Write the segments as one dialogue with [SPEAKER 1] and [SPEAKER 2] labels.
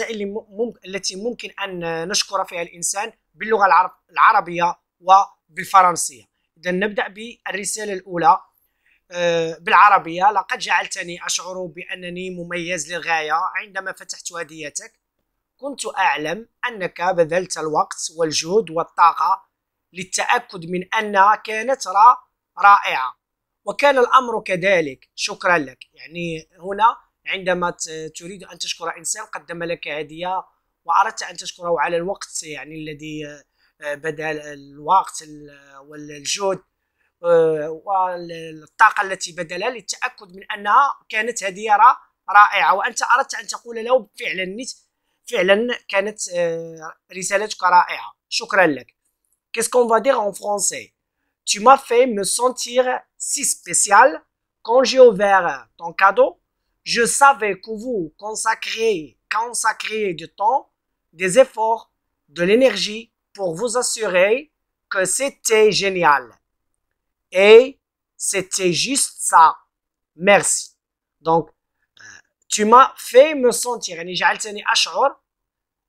[SPEAKER 1] اللي التي ممكن ان نشكر فيها الانسان باللغه العربيه وبالفرنسيه اذا نبدا بالرساله الاولى آه، بالعربيه لقد جعلتني اشعر بانني مميز للغايه عندما فتحت هديتك كنت اعلم انك بذلت الوقت والجهد والطاقه للتاكد من انها كانت رائعه وكان الامر كذلك شكرا لك يعني هنا عندما تريد أن تشكر إنسان قدم لك هدية وأردت أن تشكره على الوقت يعني الذي آه، بذل الوقت والجهد آه، والطاقة التي بذلها للتأكد من أنها كانت هدية رائعة وأنت أردت أن تقول له فعلا نت فعلا كانت آه، رسالتك رائعة شكرا لك Qu'est-ce qu'on va dire en français Tu m'as fait me sentir si spécial quand j'ai ouvert ton cadeau je savais que vous consacrez, consacrez du temps, des efforts, de l'énergie pour vous assurer que c'était génial. Et c'était juste ça. Merci. Donc, euh, tu m'as fait me sentir, à جعلتني أشعر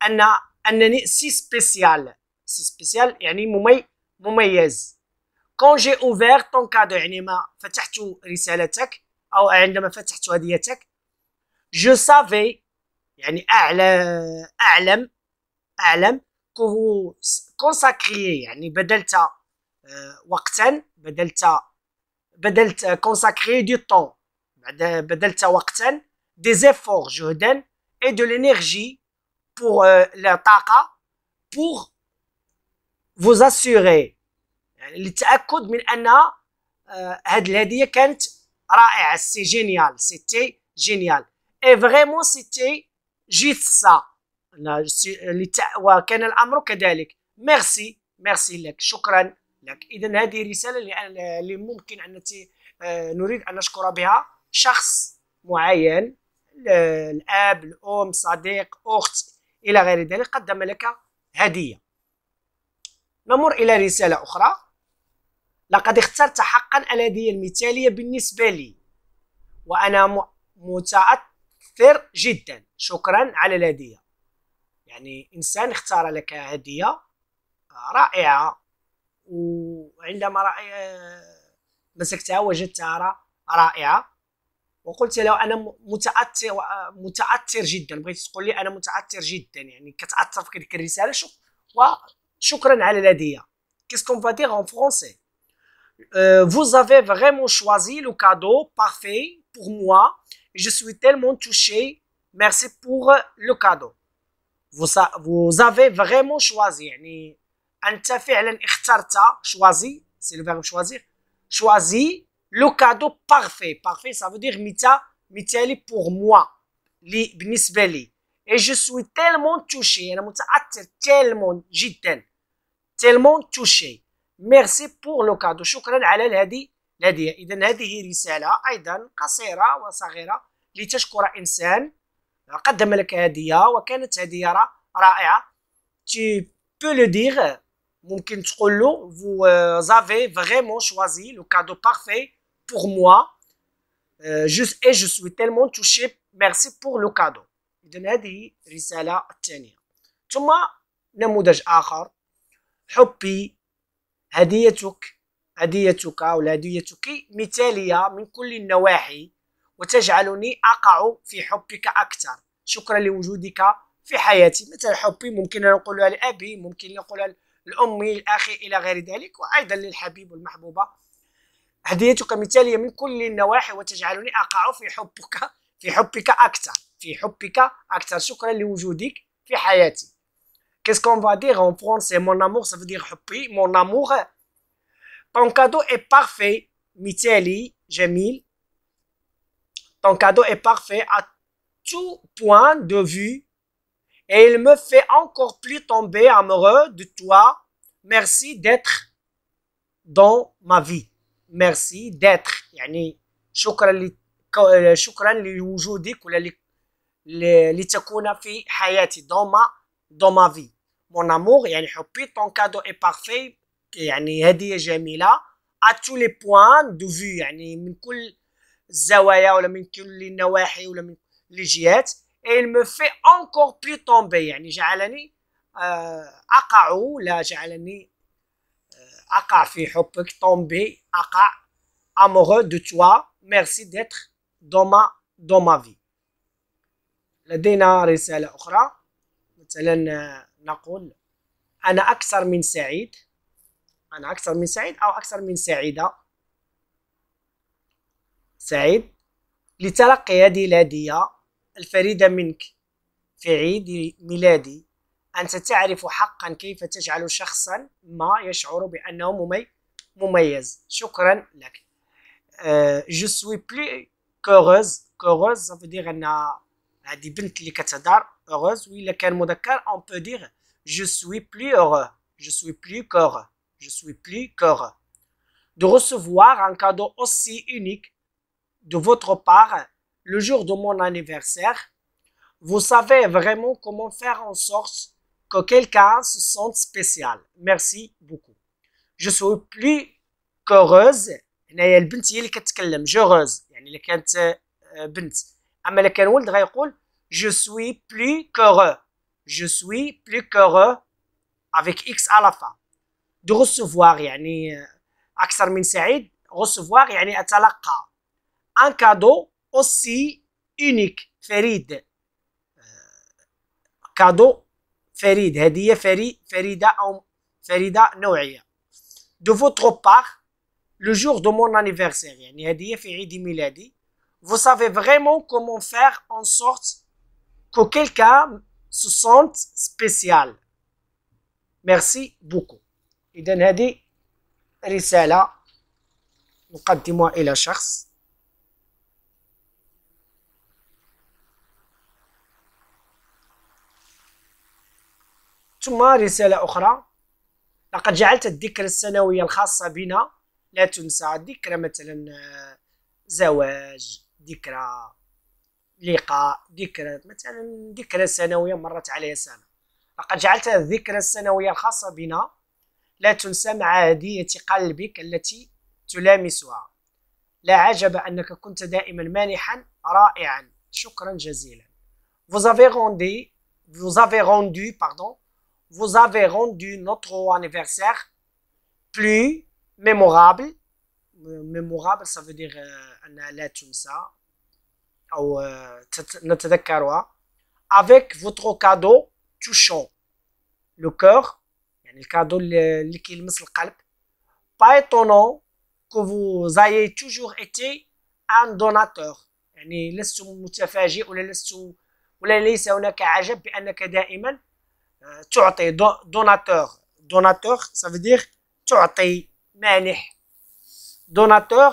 [SPEAKER 1] un أنني si spécial. Si spécial يعني مميز. Quand j'ai ouvert ton cadeau, يعني ما فتحت رسالتك, او عندما فتحت هديتك جو سافي يعني اعلم اعلم اعلم كو كونساكري يعني بدلت آه، وقتا بدلت بدلت آه، كونساكري دو طون بعد بدلت وقتا دي زيفور جهدا اي دو لينيرجي بور لا طاقه بور فوز اسيغي يعني للتاكد من ان هاد آه، الهديه كانت رائع سي جينيال سيتي جينيال اي فريمون سيتي جيت سا وكان الامر كذلك ميرسي ميرسي لك شكرا لك اذا هذه رساله اللي ممكن ان آه، نريد ان نشكر بها شخص معين الاب الام صديق اخت الى غير ذلك قدم لك هديه نمر الى رساله اخرى لقد اخترت حقا الذي المثالية بالنسبة لي وأنا متأثر جدا شكرا على الهدية يعني إنسان اختار لك هدية رائعة وعندما رأي مسكتها وجدتها رائعة وقلت له انا متاثر متاثر جدا بغيت تقول لي انا متاثر جدا يعني كتاثر في ديك الرساله شكرا على الهديه كيسكون فا اون فرونسي Euh, vous avez vraiment choisi le cadeau parfait pour moi. Je suis tellement touché. Merci pour le cadeau. Vous, vous avez vraiment choisi. choisi. C'est le verbe choisir. Choisi le cadeau parfait. Parfait, ça veut dire mita. pour moi. Et je suis tellement touché. tellement touchée. » Tellement touché. ميرسي بور لو كادو شكرا على الهدي الهدية إذا هذه رسالة أيضا قصيرة وصغيرة لتشكر إنسان قدم لك هدية وكانت هدية رائعة تي بو لو ديغ ممكن تقول له فو زافي فريمون شوازي لو كادو بارفي بور موا جوس اي جو سوي tellement توشي ميرسي بور لو كادو إذا هذه الرسالة الثانية ثم نموذج آخر حبي هديتك هديتك او هديتك مثالية من كل النواحي وتجعلني أقع في حبك أكثر شكرا لوجودك في حياتي مثل حبي ممكن أن نقولها لأبي ممكن نقولها لأمي الأخي إلى غير ذلك وأيضا للحبيب والمحبوبة هديتك مثالية من كل النواحي وتجعلني أقع في حبك في حبك أكثر في حبك أكثر شكرا لوجودك في حياتي Qu'est-ce qu'on va dire en français Mon amour, ça veut dire huppi, mon amour. Ton cadeau est parfait, Miteli, Jemil. Ton cadeau est parfait à tout point de vue et il me fait encore plus tomber amoureux de toi. Merci d'être dans ma vie. Merci d'être. يعني شكرا dans ma دون ما في مون امور يعني حبي طون كادو اي بارفي يعني هديه جميله ا تو لي بوان دو في يعني من كل الزوايا ولا من كل النواحي ولا من لي جيات اي مو في اونكور بلو تومبي يعني جعلني اقع لا جعلني اقع في حبك تومبي اقع امورو دو توا ميرسي دوتر دوما دوما في لدينا رساله اخرى مثلا نقول أنا أكثر من سعيد أنا أكثر من سعيد أو أكثر من سعيدة سعيد لتلقي هذه الهدية الفريدة منك في عيد ميلادي أنت تعرف حقا كيف تجعل شخصا ما يشعر بأنه ممي... مميز شكرا لك أه, je suis plus qu'heureuse qu'heureuse ça veut dire أنها On بنت اللي كتهضر اوغوز plus كان مذكر اون بو دير je suis plus plus de recevoir un cadeau aussi unique de votre part le jour de mon anniversaire, vous savez vraiment comment faire en sorte que quelqu'un se sente spécial. Merci beaucoup. Je suis plus qu'heureuse. هنايا البنت هي je suis plus que heureux. Je suis plus que heureux avec X à la fin de recevoir Yannick euh, Aksarmin-Serid, recevoir yani, Un cadeau aussi unique, Ferid. Euh, cadeau Ferid. Um, de votre part, le jour de mon anniversaire, Yannick Ferid, il a dit. vous savez vraiment comment faire en sorte que quelqu'un se sente spécial. Merci beaucoup. Et d'un hadi, Rissala, nous continuons et la شخص ثم رسالة أخرى لقد جعلت الذكرى السنوية الخاصة بنا لا تنسى الذكرى مثلا زواج ذكرى لقاء ذكرى مثلا ذكرى سنويه مرت عليها سنه لقد جعلت الذكرى السنويه الخاصه بنا لا تنسى مع هديه قلبك التي تلامسها لا عجب انك كنت دائما مانحا رائعا شكرا جزيلا vous avez rendu vous avez rendu pardon vous avez rendu notre anniversaire plus mémorable Mémorable, ça veut dire, euh, un a l'air ça, ou on a de ça, avec votre cadeau touchant le cœur, le cadeau qui est le pas étonnant que vous ayez toujours été un donateur. les ne faut pas ou un euh, donateur, il ne faut pas être un donateur, il ne faut pas être donateur, ça veut dire, il un donateur. donateur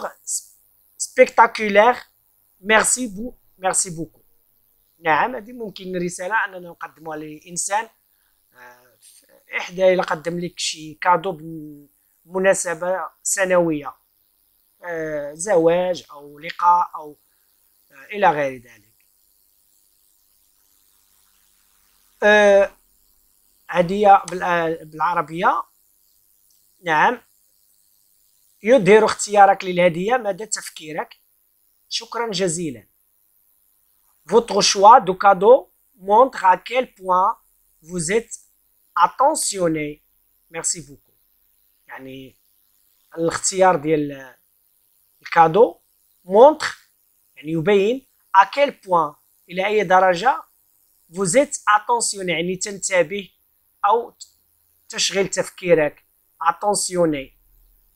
[SPEAKER 1] spectaculaire merci بو merci beaucoup نعم هذه ممكن رسالة أننا نقدمها لإنسان آه، إحدى إلا قدم لك شي كادو بمناسبة سنوية آه، زواج أو لقاء أو آه، إلى غير ذلك هدية بالعربية نعم يظهر اختيارك للهدية مدى تفكيرك شكرا جزيلا Votre choix de cadeau montre à quel point vous êtes attentionné. Merci beaucoup. يعني الاختيار ديال الكادو montre يعني يبين à quel point الى اي درجه vous êtes attentionné يعني تنتبه او تشغل تفكيرك attentionné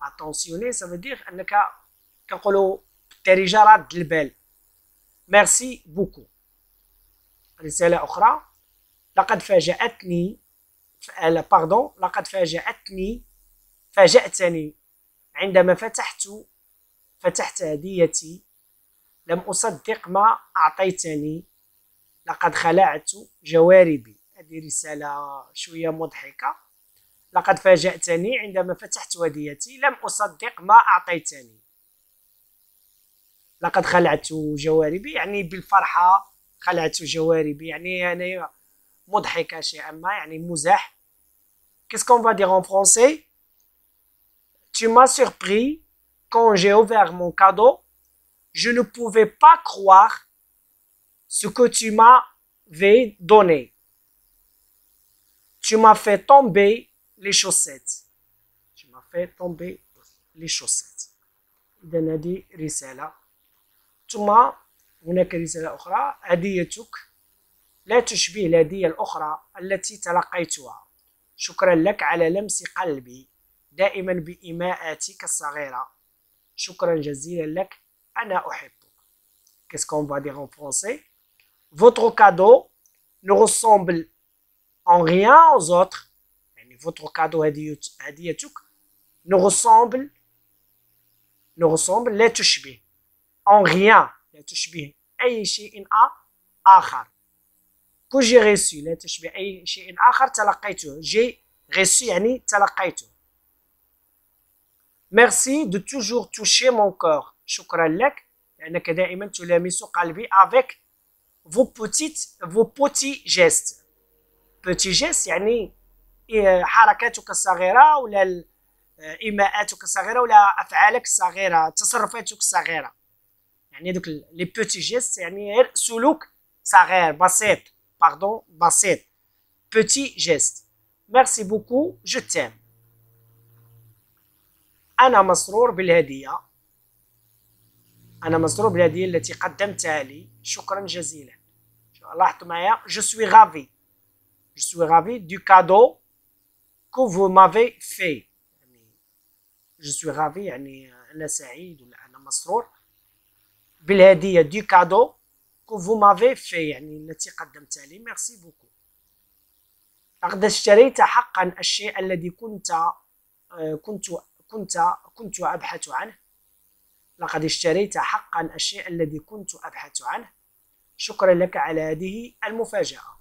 [SPEAKER 1] اتونسيوني سا فودير انك كنقولوا بالدارجه راد البال ميرسي بوكو رساله اخرى لقد فاجاتني باردون لقد فاجاتني فاجاتني عندما فتحت فتحت هديتي لم أصدق ما أعطيتني لقد خلعت جواربي هذه رسالة شوية مضحكة لقد فاجأتني عندما فتحت وديتي لم أصدق ما أعطيتني لقد خلعت جواربي يعني بالفرحة خلعت جواربي يعني أنا مضحكة شيئا ما يعني مزح Qu'est-ce qu'on va dire en français Tu m'as surpris quand j'ai ouvert mon cadeau. Je ne pouvais pas croire ce que tu m'avais donné. Tu m'as fait tomber les chaussettes. Tu m'as fait tomber les chaussettes. Qu'est-ce qu'on va dire en français Votre cadeau ne ressemble en rien aux autres votre cadeau a dit hadiyatuk ne ressemble ne ressemble les toucher. en rien les toucher. tushbi chez in a akhar que j'ai reçu les toucher. tushbi ayishi in akhar talaqaitu j'ai reçu yani talaqaitu merci de toujours toucher mon cœur shukran lak لانك دائما تلامس قلبي avec vos petites vos petits gestes petits gestes يعني yani إيه، حركاتك الصغيره ولا إيه، ايماءاتك الصغيره ولا افعالك الصغيره تصرفاتك الصغيره يعني دوك لي بوتي جيست يعني غير سلوك صغير بسيط باردون بسيط بوتي جيست ميرسي بوكو جو تيم انا مسرور بالهديه انا مسرور بالهديه التي قدمتها لي شكرا جزيلا لاحظتوا معايا جو سوي غافي جو سوي غافي دو كادو كو فو مافي في يعني جو سوي رافي يعني انا سعيد ولا انا مسرور بالهديه دي كادو كو فو مافي في يعني التي قدمتها لي ميرسي بوكو لقد اشتريت حقا الشيء الذي كنت آه، كنت كنت كنت ابحث عنه لقد اشتريت حقا الشيء الذي كنت ابحث عنه شكرا لك على هذه المفاجاه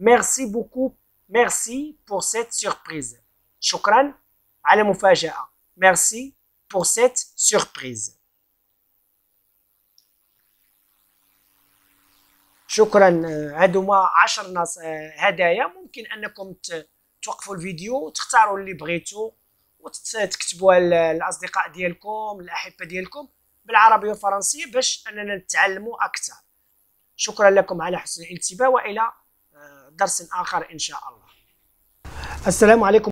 [SPEAKER 1] ميرسي بوكو ميرسي بور سيت سوربريز شكرا على مفاجأة ميرسي بور سيت سوربريز شكرا هادوما عشر هدايا ممكن انكم توقفوا الفيديو وتختاروا اللي بغيتوا وتكتبوها للاصدقاء ديالكم الاحبه ديالكم بالعربيه والفرنسيه باش اننا نتعلموا اكثر شكرا لكم على حسن الانتباه والى درس آخر إن شاء الله السلام عليكم